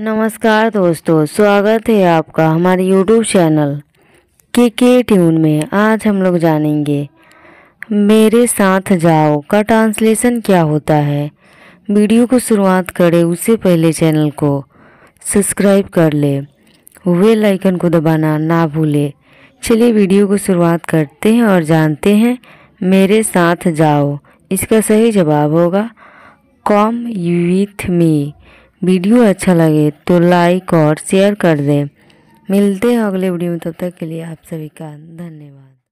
नमस्कार दोस्तों स्वागत है आपका हमारे यूट्यूब चैनल के के ट्यून में आज हम लोग जानेंगे मेरे साथ जाओ का ट्रांसलेशन क्या होता है वीडियो को शुरुआत करें उससे पहले चैनल को सब्सक्राइब कर ले वे लाइकन को दबाना ना भूले चलिए वीडियो को शुरुआत करते हैं और जानते हैं मेरे साथ जाओ इसका सही जवाब होगा कॉम विथ मी वीडियो अच्छा लगे तो लाइक और शेयर कर दें मिलते हैं अगले वीडियो में तब तक के लिए आप सभी का धन्यवाद